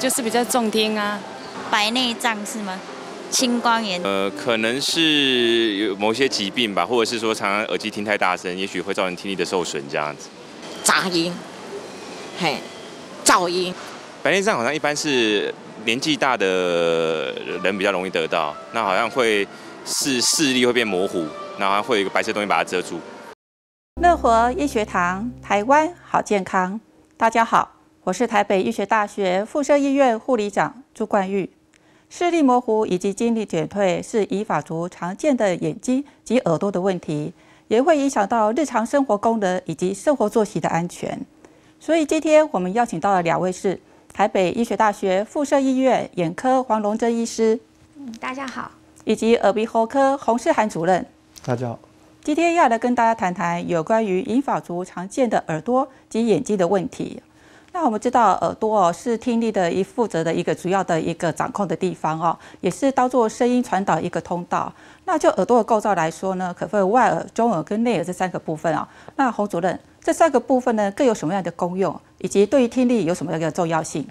就是比较重听啊，白内障是吗？青光眼？呃，可能是有某些疾病吧，或者是说常常耳机听太大声，也许会造成听力的受损这样子。杂音，嘿，噪音。白内障好像一般是年纪大的人比较容易得到，那好像会视视力会变模糊，然后会有一个白色东西把它遮住。乐活医学堂，台湾好健康，大家好。我是台北医学大学附设医院护理长朱冠玉。视力模糊以及精力减退是以法族常见的眼睛及耳朵的问题，也会影响到日常生活功能以及生活作息的安全。所以今天我们邀请到的两位是台北医学大学附设医院眼科黄隆珍医师，嗯，大家好。以及耳鼻喉科洪世涵主任，大家好。今天要来跟大家谈谈有关于银发族常见的耳朵及眼睛的问题。那我们知道耳朵哦是听力的一负责的一个主要的一个掌控的地方哦，也是当做声音传导一个通道。那就耳朵的构造来说呢，可分为外耳、中耳跟内耳这三个部分啊。那侯主任，这三个部分呢，各有什么样的功用，以及对于听力有什么样的重要性？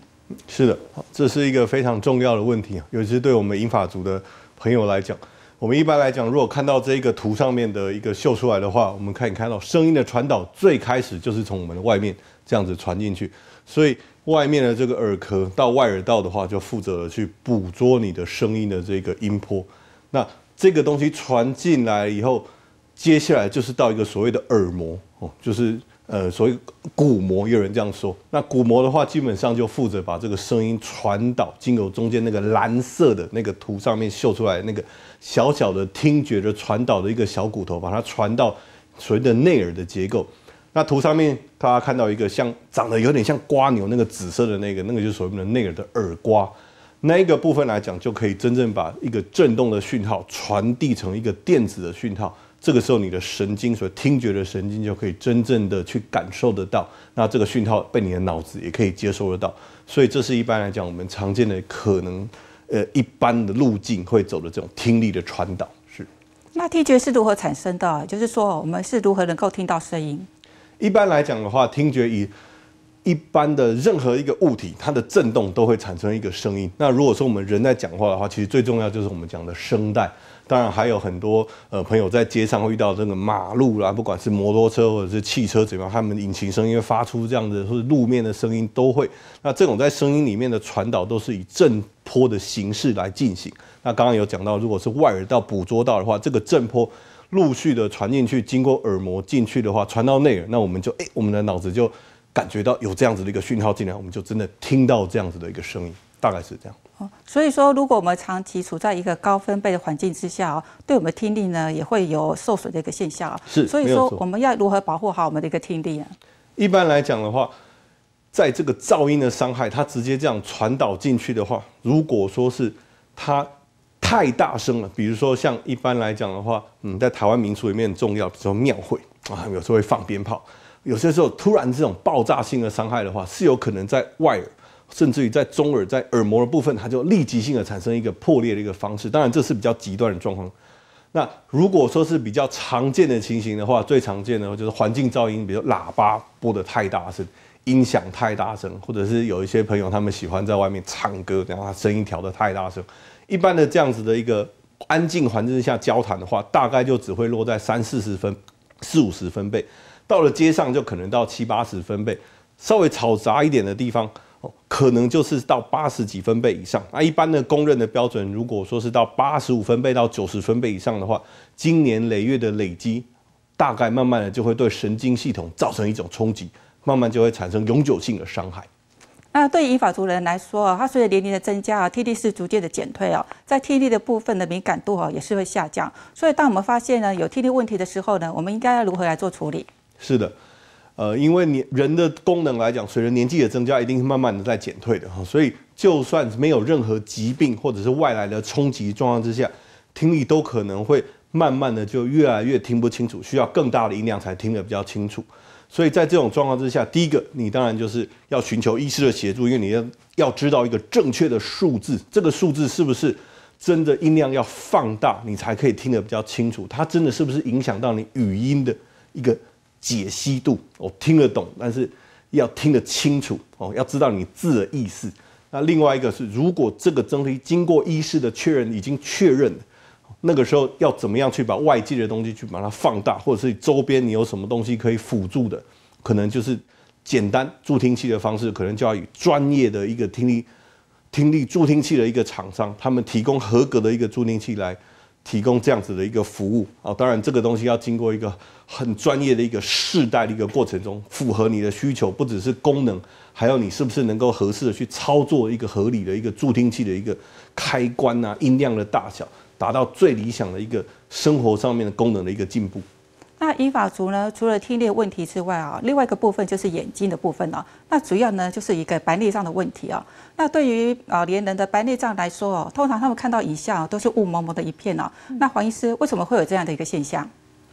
是的，这是一个非常重要的问题尤其是对我们英法族的朋友来讲。我们一般来讲，如果看到这一个图上面的一个秀出来的话，我们可以看到声音的传导最开始就是从我们的外面这样子传进去。所以外面的这个耳壳到外耳道的话，就负责去捕捉你的声音的这个音波。那这个东西传进来以后，接下来就是到一个所谓的耳膜，哦，就是呃所谓鼓膜，有人这样说。那鼓膜的话，基本上就负责把这个声音传导，经由中间那个蓝色的那个图上面绣出来那个小小的听觉的传导的一个小骨头，把它传到所谓的内耳的结构。那图上面，大家看到一个像长得有点像瓜牛那个紫色的那个，那个就是所谓的内耳的耳瓜，那一个部分来讲，就可以真正把一个震动的讯号传递成一个电子的讯号。这个时候，你的神经所听觉的神经就可以真正的去感受得到，那这个讯号被你的脑子也可以接收得到。所以，这是一般来讲我们常见的可能，呃，一般的路径会走的这种听力的传导是。那听觉是如何产生的？就是说，我们是如何能够听到声音？一般来讲的话，听觉以一般的任何一个物体，它的震动都会产生一个声音。那如果说我们人在讲话的话，其实最重要就是我们讲的声带。当然还有很多呃朋友在街上会遇到这个马路啦，不管是摩托车或者是汽车怎么样，他们的引擎声音发出这样的或者路面的声音都会。那这种在声音里面的传导都是以震波的形式来进行。那刚刚有讲到，如果是外耳道捕捉到的话，这个震波。陆续的传进去，经过耳膜进去的话，传到内耳，那我们就哎，我们的脑子就感觉到有这样子的一个讯号进来，我们就真的听到这样子的一个声音，大概是这样。哦，所以说，如果我们长期处在一个高分贝的环境之下，对我们听力呢也会有受损的一个现象。是，所以说我们要如何保护好我们的一个听力啊？一般来讲的话，在这个噪音的伤害，它直接这样传导进去的话，如果说是它。太大声了，比如说像一般来讲的话，嗯，在台湾民俗里面很重要，比如说庙会啊，有时候会放鞭炮，有些时候突然这种爆炸性的伤害的话，是有可能在外耳，甚至于在中耳，在耳膜的部分，它就立即性的产生一个破裂的一个方式。当然，这是比较极端的状况。那如果说是比较常见的情形的话，最常见的就是环境噪音，比如喇叭播的太大声，音响太大声，或者是有一些朋友他们喜欢在外面唱歌，然后他声音调的太大声。一般的这样子的一个安静环境之下交谈的话，大概就只会落在三四十分、四五十分贝。到了街上就可能到七八十分贝，稍微吵杂一点的地方，可能就是到八十几分贝以上。那一般的公认的标准，如果说是到八十五分贝到九十分贝以上的话，经年累月的累积，大概慢慢的就会对神经系统造成一种冲击，慢慢就会产生永久性的伤害。那对于法族人来说啊，他随着年龄的增加啊，听力是逐渐的减退哦，在听力的部分的敏感度啊也是会下降。所以，当我们发现呢有听力问题的时候呢，我们应该要如何来做处理？是的，呃，因为年人的功能来讲，随着年纪的增加，一定是慢慢的在减退的哈。所以，就算没有任何疾病或者是外来的冲击状况之下，听力都可能会慢慢的就越来越听不清楚，需要更大的音量才听得比较清楚。所以在这种状况之下，第一个，你当然就是要寻求医师的协助，因为你要要知道一个正确的数字，这个数字是不是真的音量要放大，你才可以听得比较清楚，它真的是不是影响到你语音的一个解析度，我听得懂，但是要听得清楚哦，要知道你字的意思。那另外一个是，如果这个增推经过医师的确认，已经确认了。那个时候要怎么样去把外界的东西去把它放大，或者是周边你有什么东西可以辅助的，可能就是简单助听器的方式，可能就要以专业的一个听力听力助听器的一个厂商，他们提供合格的一个助听器来提供这样子的一个服务啊。当然这个东西要经过一个很专业的一个试戴的一个过程中，符合你的需求，不只是功能，还有你是不是能够合适的去操作一个合理的一个助听器的一个开关啊，音量的大小。达到最理想的一个生活上面的功能的一个进步。那依法族呢，除了听力问题之外啊，另外一个部分就是眼睛的部分啊。那主要呢就是一个白内障的问题啊。那对于老年人的白内障来说哦，通常他们看到以下都是雾蒙蒙的一片哦。那黄医师为什么会有这样的一个现象？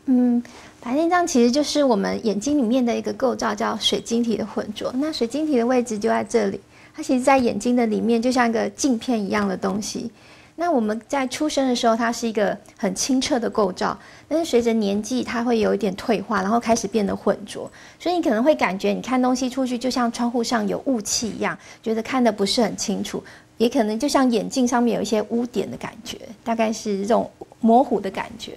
嗯，白内障其实就是我们眼睛里面的一个构造，叫水晶体的浑浊。那水晶体的位置就在这里，它其实在眼睛的里面，就像一个镜片一样的东西。那我们在出生的时候，它是一个很清澈的构造，但是随着年纪，它会有一点退化，然后开始变得浑浊。所以你可能会感觉，你看东西出去，就像窗户上有雾气一样，觉得看的不是很清楚；也可能就像眼镜上面有一些污点的感觉，大概是这种模糊的感觉。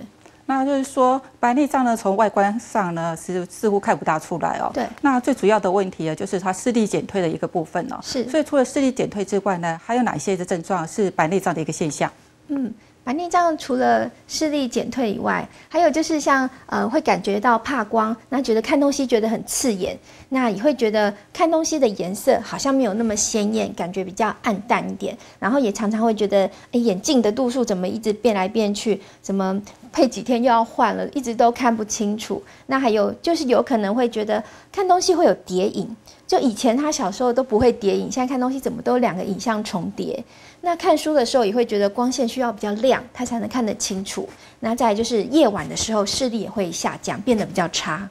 那就是说白内障呢，从外观上呢是似乎看不大出来哦。对。那最主要的问题啊，就是它视力减退的一个部分哦。是。所以除了视力减退之外呢，还有哪些的症状是白内障的一个现象？嗯，白内障除了视力减退以外，还有就是像呃会感觉到怕光，那觉得看东西觉得很刺眼，那也会觉得看东西的颜色好像没有那么鲜艳，感觉比较暗淡一点。然后也常常会觉得，哎，眼镜的度数怎么一直变来变去，什么？配几天又要换了，一直都看不清楚。那还有就是有可能会觉得看东西会有叠影，就以前他小时候都不会叠影，现在看东西怎么都两个影像重叠。那看书的时候也会觉得光线需要比较亮，他才能看得清楚。那再来就是夜晚的时候视力也会下降，变得比较差。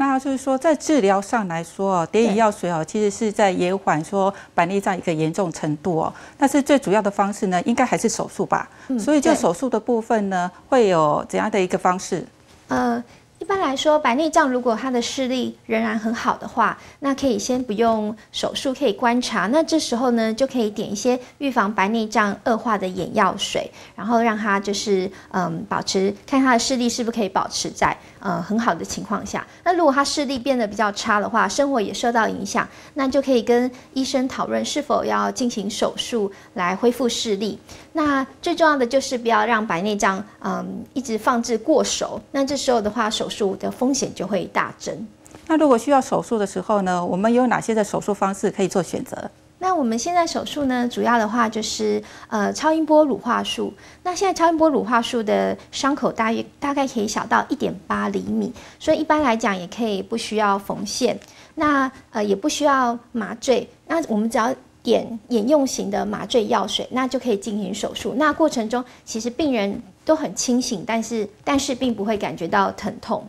那就是说，在治疗上来说哦，碘眼药水哦，其实是在延缓说板栗障一个严重程度哦，但是最主要的方式呢，应该还是手术吧。所以就手术的部分呢，会有怎样的一个方式？呃。一般来说，白内障如果他的视力仍然很好的话，那可以先不用手术，可以观察。那这时候呢，就可以点一些预防白内障恶化的眼药水，然后让他就是嗯保持，看他的视力是不是可以保持在嗯很好的情况下。那如果他视力变得比较差的话，生活也受到影响，那就可以跟医生讨论是否要进行手术来恢复视力。那最重要的就是不要让白内障，嗯，一直放置过熟。那这时候的话，手术的风险就会大增。那如果需要手术的时候呢，我们有哪些的手术方式可以做选择？那我们现在手术呢，主要的话就是呃超音波乳化术。那现在超音波乳化术的伤口大约大概可以小到一点八厘米，所以一般来讲也可以不需要缝线。那呃也不需要麻醉。那我们只要。点眼用型的麻醉药水，那就可以进行手术。那过程中其实病人都很清醒，但是但是并不会感觉到疼痛。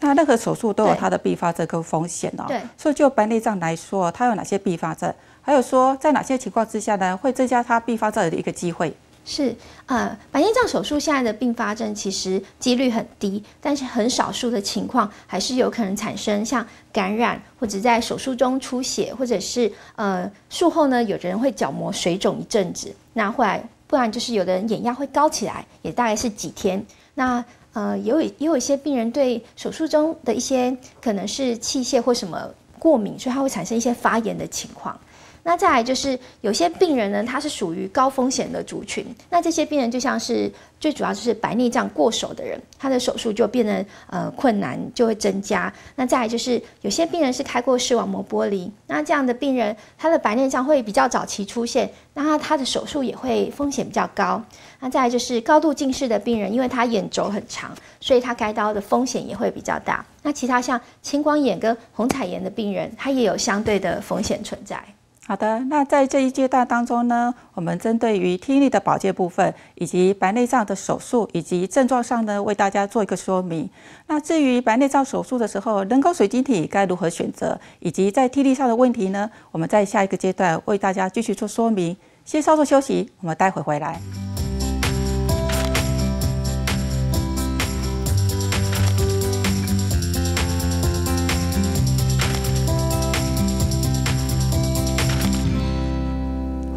那任何手术都有它的并发症跟风险哦。对，所以就白内障来说，它有哪些并发症？还有说在哪些情况之下呢，会增加它并发症的一个机会？是，呃，白内障手术现在的并发症其实几率很低，但是很少数的情况还是有可能产生像感染，或者在手术中出血，或者是呃术后呢，有的人会角膜水肿一阵子，那后来不然就是有的人眼压会高起来，也大概是几天。那呃，也有也有一些病人对手术中的一些可能是器械或什么过敏，所以它会产生一些发炎的情况。那再来就是有些病人呢，他是属于高风险的族群。那这些病人就像是最主要就是白内障过手的人，他的手术就变得呃困难，就会增加。那再来就是有些病人是开过视网膜剥离，那这样的病人他的白内障会比较早期出现，那他的手术也会风险比较高。那再来就是高度近视的病人，因为他眼轴很长，所以他开刀的风险也会比较大。那其他像青光眼跟红彩炎的病人，他也有相对的风险存在。好的，那在这一阶段当中呢，我们针对于听力的保健部分，以及白内障的手术以及症状上呢，为大家做一个说明。那至于白内障手术的时候，人工水晶体该如何选择，以及在听力上的问题呢，我们在下一个阶段为大家继续做说明。先稍作休息，我们待会回来。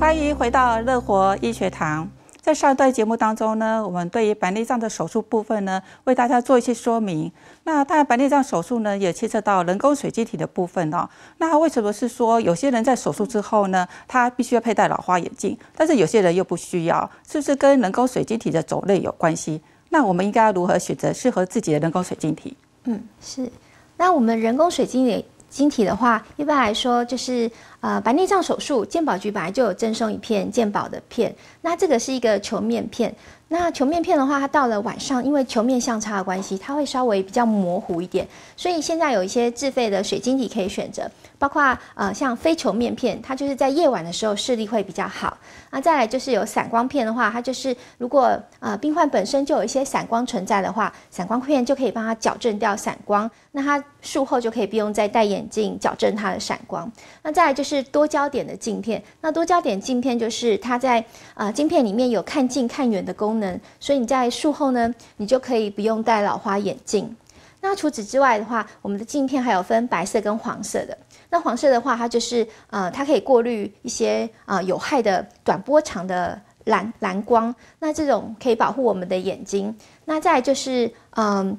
欢迎回到乐活医学堂，在上一段节目当中呢，我们对于白内障的手术部分呢，为大家做一些说明。那当然，白内障手术呢，也牵涉到人工水晶体的部分哦。那为什么是说有些人在手术之后呢，他必须要佩戴老花眼镜，但是有些人又不需要，是不是跟人工水晶体的种类有关系？那我们应该要如何选择适合自己的人工水晶体？嗯，是。那我们人工水晶体晶体的话，一般来说就是。呃，白内障手术，健保局本来就有赠送一片健保的片，那这个是一个球面片，那球面片的话，它到了晚上，因为球面相差的关系，它会稍微比较模糊一点，所以现在有一些自费的水晶体可以选择，包括呃像非球面片，它就是在夜晚的时候视力会比较好。那再来就是有散光片的话，它就是如果呃病患本身就有一些散光存在的话，散光片就可以帮他矫正掉散光，那他术后就可以不用再戴眼镜矫正他的散光。那再来就是。是多焦点的镜片，那多焦点镜片就是它在啊镜片里面有看近看远的功能，所以你在术后呢，你就可以不用戴老花眼镜。那除此之外的话，我们的镜片还有分白色跟黄色的。那黄色的话，它就是呃它可以过滤一些啊有害的短波长的蓝蓝光，那这种可以保护我们的眼睛。那再就是嗯。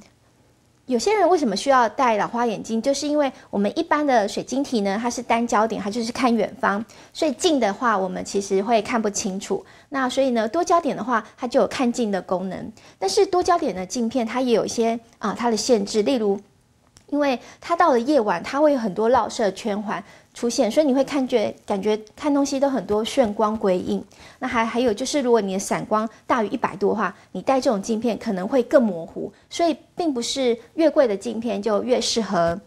有些人为什么需要戴老花眼镜？就是因为我们一般的水晶体呢，它是单焦点，它就是看远方，所以近的话我们其实会看不清楚。那所以呢，多焦点的话，它就有看近的功能。但是多焦点的镜片它也有一些啊它的限制，例如。因为它到了夜晚，它会有很多绕射圈环出现，所以你会看觉感觉看东西都很多炫光鬼影。那还还有就是，如果你的散光大于一百度的话，你戴这种镜片可能会更模糊，所以并不是越贵的镜片就越适合。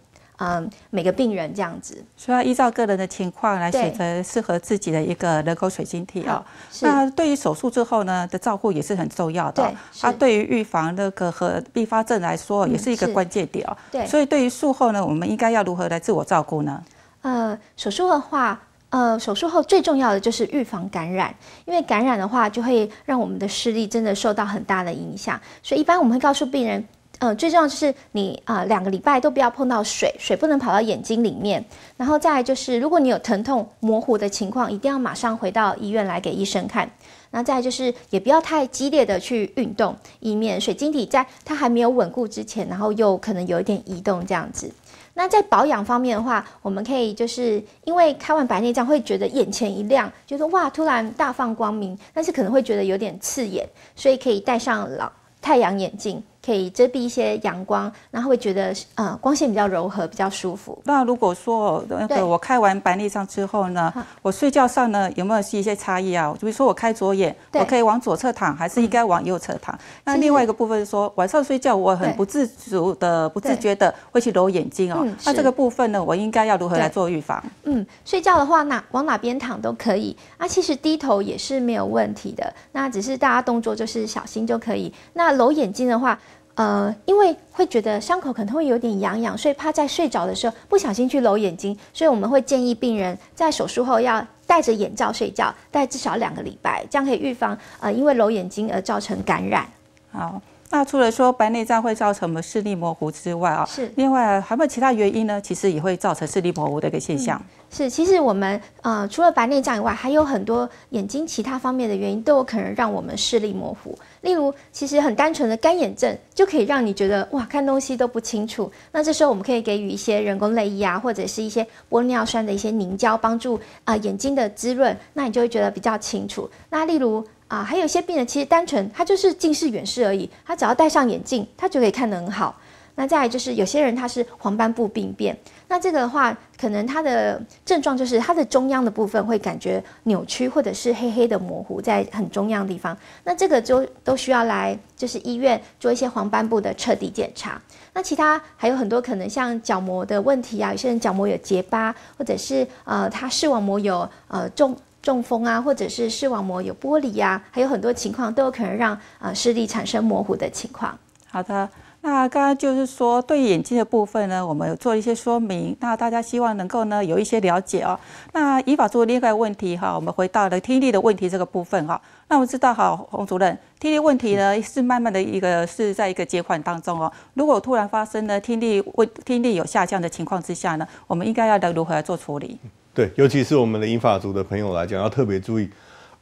嗯，每个病人这样子，所以要依照个人的情况来选择适合自己的一个人工水晶体哦。那对于手术之后呢的照顾也是很重要的，它对于预防那个和并发症来说也是一个关键点哦。对，所以对于术后呢，我们应该要如何来自我照顾呢？呃，手术的话，呃，手术后最重要的就是预防感染，因为感染的话就会让我们的视力真的受到很大的影响，所以一般我们会告诉病人。嗯，最重要就是你啊，两个礼拜都不要碰到水，水不能跑到眼睛里面。然后再来就是，如果你有疼痛模糊的情况，一定要马上回到医院来给医生看。那再来就是，也不要太激烈的去运动，以免水晶体在它还没有稳固之前，然后又可能有一点移动这样子。那在保养方面的话，我们可以就是因为开完白内障会觉得眼前一亮，就是哇，突然大放光明，但是可能会觉得有点刺眼，所以可以戴上老太阳眼镜。可以遮蔽一些阳光，然后会觉得呃光线比较柔和，比较舒服。那如果说那个我开完白内障之后呢，我睡觉上呢有没有一些差异啊？比如说我开左眼，我可以往左侧躺，还是应该往右侧躺？那另外一个部分是说晚上睡觉我很不自主的、不自觉的会去揉眼睛哦。那这个部分呢，我应该要如何来做预防？嗯，睡觉的话那往哪边躺都可以。啊，其实低头也是没有问题的。那只是大家动作就是小心就可以。那揉眼睛的话。呃，因为会觉得伤口可能会有点痒痒，所以怕在睡着的时候不小心去揉眼睛，所以我们会建议病人在手术后要戴着眼罩睡觉，戴至少两个礼拜，这样可以预防呃因为揉眼睛而造成感染。好。那除了说白内障会造成我们视力模糊之外啊，是，另外还有没有其他原因呢？其实也会造成视力模糊的一个现象。是，其实我们呃除了白内障以外，还有很多眼睛其他方面的原因都有可能让我们视力模糊。例如，其实很单纯的干眼症就可以让你觉得哇，看东西都不清楚。那这时候我们可以给予一些人工泪液啊，或者是一些玻尿酸的一些凝胶，帮助啊眼睛的滋润，那你就会觉得比较清楚。那例如。啊，还有一些病人其实单纯他就是近视远视而已，他只要戴上眼镜，他就可以看得很好。那再来就是有些人他是黄斑部病变，那这个的话，可能他的症状就是他的中央的部分会感觉扭曲或者是黑黑的模糊在很中央的地方。那这个就都需要来就是医院做一些黄斑部的彻底检查。那其他还有很多可能像角膜的问题啊，有些人角膜有结疤，或者是呃他视网膜有呃重。中风啊，或者是视网膜有玻璃呀，还有很多情况都有可能让呃视力产生模糊的情况。好的，那刚刚就是说对眼睛的部分呢，我们做一些说明。那大家希望能够呢有一些了解哦。那依法做另外问题哈，我们回到了听力的问题这个部分哈。那我们知道哈，洪主任，听力问题呢是慢慢的一个是在一个阶段当中哦。如果突然发生呢，听力听力有下降的情况之下呢，我们应该要如何来做处理？对，尤其是我们的英法族的朋友来讲，要特别注意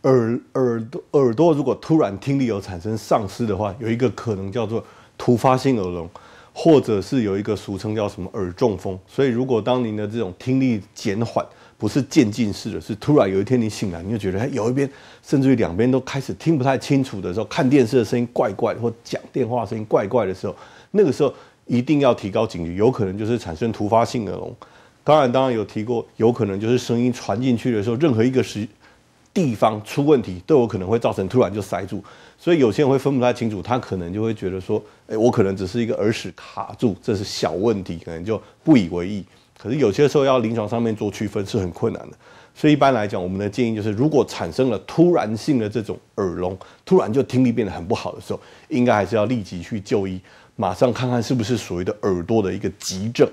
耳耳朵耳朵，如果突然听力有产生丧失的话，有一个可能叫做突发性耳聋，或者是有一个俗称叫什么耳中风。所以，如果当您的这种听力减缓，不是渐进式的，是突然有一天你醒来，你就觉得有一边，甚至于两边都开始听不太清楚的时候，看电视的声音怪怪，或讲电话声音怪怪的时候，那个时候一定要提高警觉，有可能就是产生突发性耳聋。当然，当然有提过，有可能就是声音传进去的时候，任何一个时地方出问题，都有可能会造成突然就塞住。所以有些人会分不太清楚，他可能就会觉得说，哎，我可能只是一个耳屎卡住，这是小问题，可能就不以为意。可是有些时候要临床上面做区分是很困难的。所以一般来讲，我们的建议就是，如果产生了突然性的这种耳聋，突然就听力变得很不好的时候，应该还是要立即去就医，马上看看是不是所谓的耳朵的一个急症。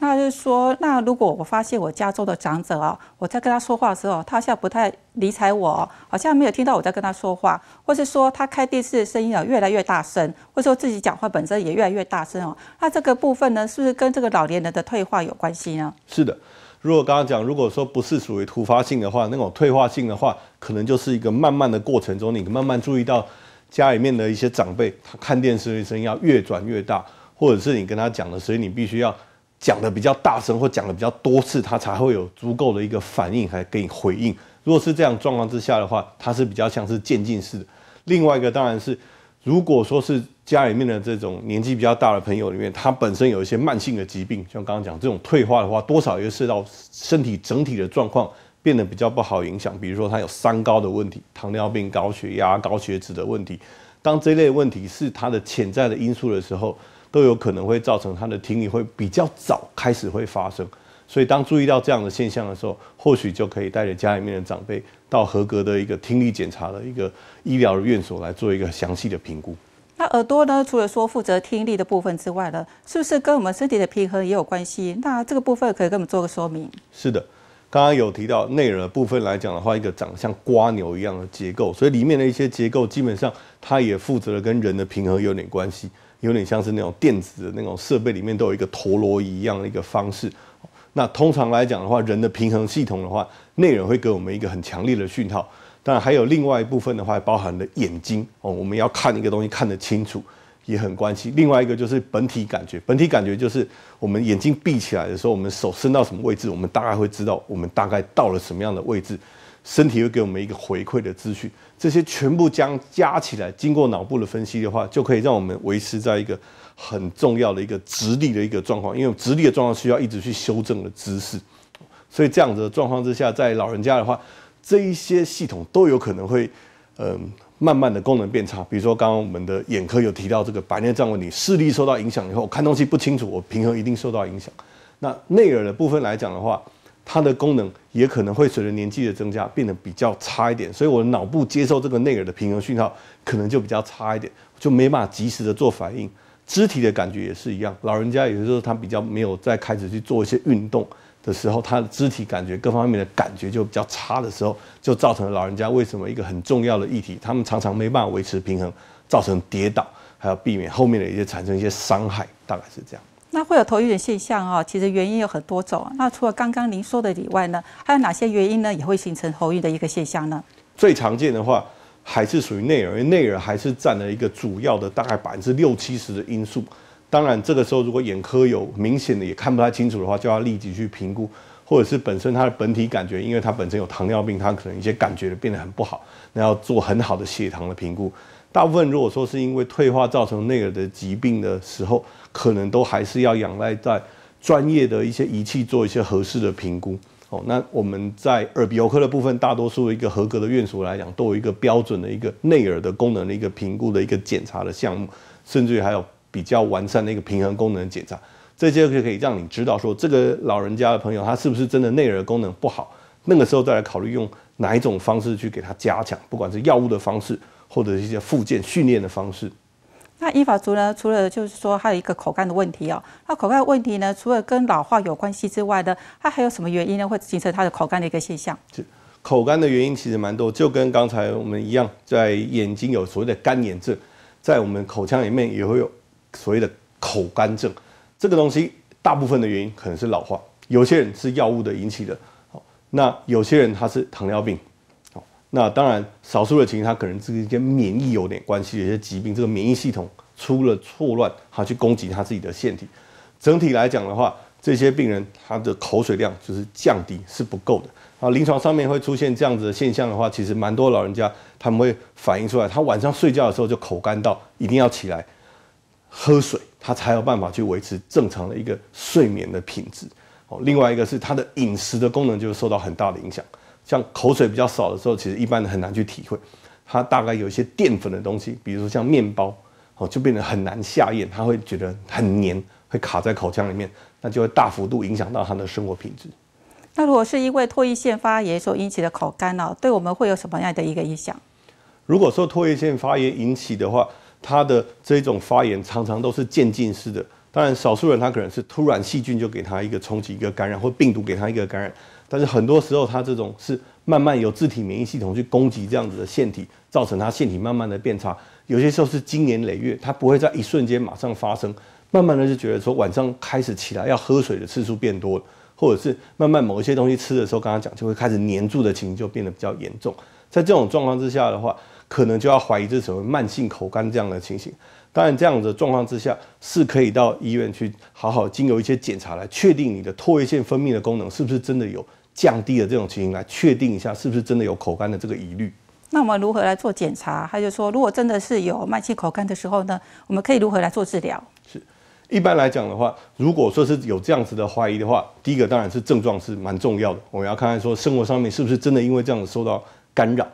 那就是说，那如果我发现我家中的长者啊，我在跟他说话的时候，他好像不太理睬我，好像没有听到我在跟他说话，或是说他开电视的声音啊越来越大声，或者说自己讲话本身也越来越大声哦，那这个部分呢，是不是跟这个老年人的退化有关系呢？是的，如果刚刚讲，如果说不是属于突发性的话，那种退化性的话，可能就是一个慢慢的过程中，你慢慢注意到家里面的一些长辈，他看电视的声音要越转越大，或者是你跟他讲了，所以你必须要。讲的比较大声，或讲的比较多次，他才会有足够的一个反应，还给你回应。如果是这样状况之下的话，它是比较像是渐进式的。另外一个当然是，如果说是家里面的这种年纪比较大的朋友里面，他本身有一些慢性的疾病，像刚刚讲这种退化的话，多少也受到身体整体的状况变得比较不好影响。比如说他有三高的问题，糖尿病、高血压、高血脂的问题，当这类问题是他的潜在的因素的时候。都有可能会造成他的听力会比较早开始会发生，所以当注意到这样的现象的时候，或许就可以带着家里面的长辈到合格的一个听力检查的一个医疗的院所来做一个详细的评估。那耳朵呢，除了说负责听力的部分之外呢，是不是跟我们身体的平衡也有关系？那这个部分可以给我们做个说明。是的，刚刚有提到内耳部分来讲的话，一个长得像瓜牛一样的结构，所以里面的一些结构基本上它也负责了跟人的平衡有点关系。有点像是那种电子的那种设备里面都有一个陀螺仪一样的一个方式。那通常来讲的话，人的平衡系统的话，内容会给我们一个很强烈的讯号。当然还有另外一部分的话，包含了眼睛哦，我们要看一个东西看得清楚也很关系。另外一个就是本体感觉，本体感觉就是我们眼睛闭起来的时候，我们手伸到什么位置，我们大概会知道我们大概到了什么样的位置。身体会给我们一个回馈的资讯，这些全部将加起来，经过脑部的分析的话，就可以让我们维持在一个很重要的一个直立的一个状况。因为直立的状况需要一直去修正的姿势，所以这样子的状况之下，在老人家的话，这一些系统都有可能会，嗯，慢慢的功能变差。比如说刚刚我们的眼科有提到这个白内障问题，视力受到影响以后，看东西不清楚，我平衡一定受到影响。那内耳的部分来讲的话，它的功能也可能会随着年纪的增加变得比较差一点，所以我脑部接受这个内耳的平衡讯号可能就比较差一点，就没办法及时的做反应。肢体的感觉也是一样，老人家有时候他比较没有在开始去做一些运动的时候，他的肢体感觉各方面的感觉就比较差的时候，就造成了老人家为什么一个很重要的议题，他们常常没办法维持平衡，造成跌倒，还要避免后面的一些产生一些伤害，大概是这样。那会有头晕的现象啊，其实原因有很多种。那除了刚刚您说的以外呢，还有哪些原因呢？也会形成头晕的一个现象呢？最常见的话，还是属于内耳，内耳还是占了一个主要的，大概百分之六七十的因素。当然，这个时候如果眼科有明显的也看不太清楚的话，就要立即去评估，或者是本身它的本体感觉，因为它本身有糖尿病，它可能一些感觉变得很不好，那要做很好的血糖的评估。大部分如果说是因为退化造成内耳的疾病的时候。可能都还是要仰赖在专业的一些仪器做一些合适的评估。哦，那我们在耳鼻喉科的部分，大多数一个合格的院所来讲，都有一个标准的一个内耳的功能的一个评估的一个检查的项目，甚至于还有比较完善的一个平衡功能检查。这些就可以让你知道说，这个老人家的朋友他是不是真的内耳功能不好，那个时候再来考虑用哪一种方式去给他加强，不管是药物的方式，或者一些附件训练的方式。那依法族呢？除了就是说，还有一个口干的问题哦。那口干的问题呢？除了跟老化有关系之外呢，它还有什么原因呢？会形成它的口干的一个现象？口干的原因其实蛮多，就跟刚才我们一样，在眼睛有所谓的干眼症，在我们口腔里面也会有所谓的口干症。这个东西大部分的原因可能是老化，有些人是药物的引起的，好，那有些人他是糖尿病。那当然，少数的情形，他可能是一些免疫有点关系，有些疾病，这个免疫系统出了错乱，他去攻击他自己的腺体。整体来讲的话，这些病人他的口水量就是降低，是不够的。啊，临床上面会出现这样子的现象的话，其实蛮多老人家他们会反映出来，他晚上睡觉的时候就口干到一定要起来喝水，他才有办法去维持正常的一个睡眠的品质。哦，另外一个是他的饮食的功能就受到很大的影响。像口水比较少的时候，其实一般人很难去体会，它大概有一些淀粉的东西，比如说像面包，哦就变得很难下咽，他会觉得很黏，会卡在口腔里面，那就会大幅度影响到他的生活品质。那如果是因为唾液腺发炎所引起的口干哦，对我们会有什么样的一个影响？如果说唾液腺发炎引起的话，它的这种发炎常常都是渐进式的，当然少数人他可能是突然细菌就给他一个冲击，一个感染，或病毒给他一个感染。但是很多时候，它这种是慢慢由自体免疫系统去攻击这样子的腺体，造成它腺体慢慢的变差。有些时候是经年累月，它不会在一瞬间马上发生，慢慢的就觉得说晚上开始起来要喝水的次数变多，了，或者是慢慢某一些东西吃的时候，刚刚讲就会开始黏住的情形就变得比较严重。在这种状况之下的话，可能就要怀疑这是什么慢性口干这样的情形。当然，这样的状况之下是可以到医院去好好经由一些检查来确定你的唾液腺分泌的功能是不是真的有。降低了这种情形来确定一下，是不是真的有口干的这个疑虑？那我们如何来做检查？他就说，如果真的是有慢性口干的时候呢，我们可以如何来做治疗？是，一般来讲的话，如果说是有这样子的怀疑的话，第一个当然是症状是蛮重要的，我们要看看说生活上面是不是真的因为这样子受到干扰。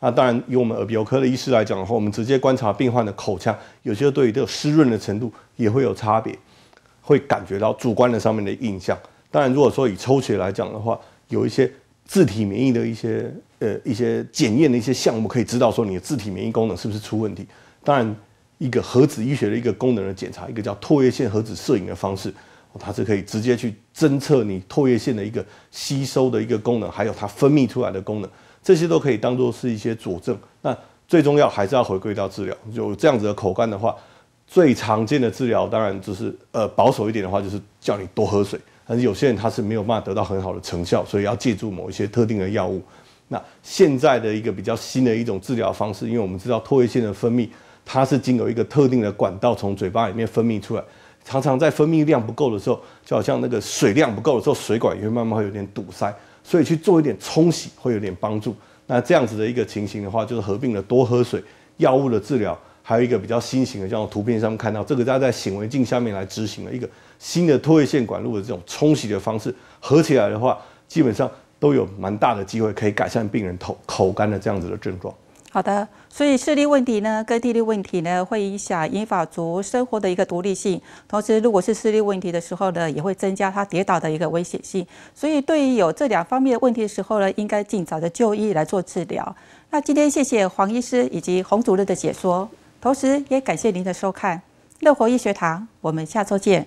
那当然，以我们耳鼻喉科的医师来讲的话，我们直接观察病患的口腔，有些对于这个湿润的程度也会有差别，会感觉到主观的上面的印象。当然，如果说以抽血来讲的话，有一些自体免疫的一些呃一些检验的一些项目，可以知道说你的自体免疫功能是不是出问题。当然，一个核子医学的一个功能的检查，一个叫唾液腺核子摄影的方式，它是可以直接去侦测你唾液腺的一个吸收的一个功能，还有它分泌出来的功能，这些都可以当做是一些佐证。那最重要还是要回归到治疗。有这样子的口干的话，最常见的治疗当然就是呃保守一点的话，就是叫你多喝水。但是有些人他是没有办法得到很好的成效，所以要借助某一些特定的药物。那现在的一个比较新的一种治疗方式，因为我们知道唾液腺的分泌，它是经由一个特定的管道从嘴巴里面分泌出来。常常在分泌量不够的时候，就好像那个水量不够的时候，水管也会慢慢会有点堵塞，所以去做一点冲洗会有点帮助。那这样子的一个情形的话，就是合并了多喝水、药物的治疗，还有一个比较新型的，像图片上面看到，这个大家在显微镜下面来执行的一个。新的唾液腺管路的这种冲洗的方式合起来的话，基本上都有蛮大的机会可以改善病人头口干的这样子的症状。好的，所以视力问题呢，跟听力问题呢，会影响英法族生活的一个独立性。同时，如果是视力问题的时候呢，也会增加他跌倒的一个危险性。所以，对于有这两方面的问题的时候呢，应该尽早的就医来做治疗。那今天谢谢黄医师以及洪主任的解说，同时也感谢您的收看。乐活医学堂，我们下周见。